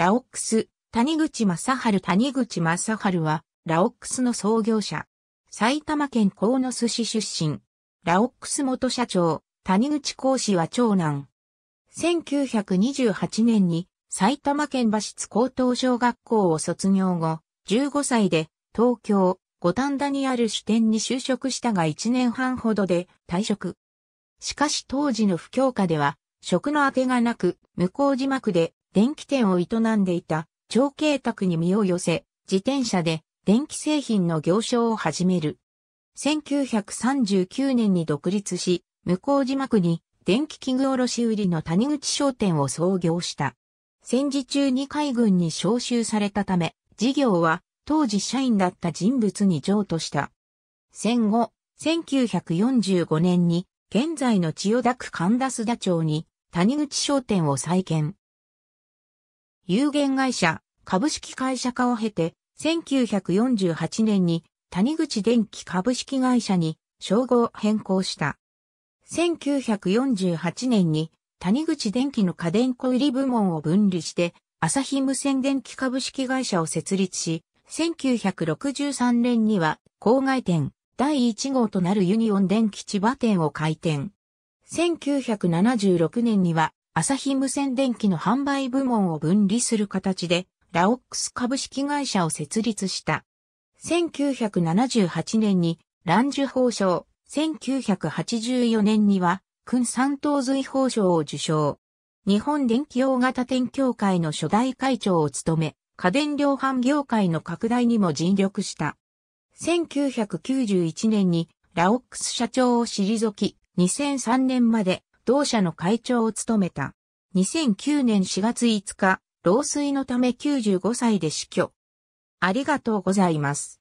ラオックス、谷口正春谷口正春は、ラオックスの創業者。埼玉県鴻巣市出身。ラオックス元社長、谷口講氏は長男。1928年に埼玉県馬室高等小学校を卒業後、15歳で東京、五反田にある支店に就職したが1年半ほどで退職。しかし当時の不況下では、職の当てがなく、向島区で電気店を営んでいた長慶宅に身を寄せ、自転車で電気製品の行商を始める。1939年に独立し、向島区に電気器具卸売の谷口商店を創業した。戦時中に海軍に召集されたため、事業は当時社員だった人物に譲渡した。戦後、1945年に現在の千代田区神田須田町に谷口商店を再建。有限会社、株式会社化を経て、1948年に谷口電機株式会社に称号変更した。1948年に谷口電機の家電小売部門を分離して、朝日無線電機株式会社を設立し、1963年には郊外店第1号となるユニオン電機千葉店を開店。1976年には朝日無線電機の販売部門を分離する形で、ラオックス株式会社を設立した。1978年に、ランジュ法賞、1984年には、君三等随法賞を受賞。日本電気大型店協会の初代会長を務め、家電量販業界の拡大にも尽力した。1991年にラオックス社長を退き、2003年まで同社の会長を務めた。2009年4月5日、老衰のため95歳で死去。ありがとうございます。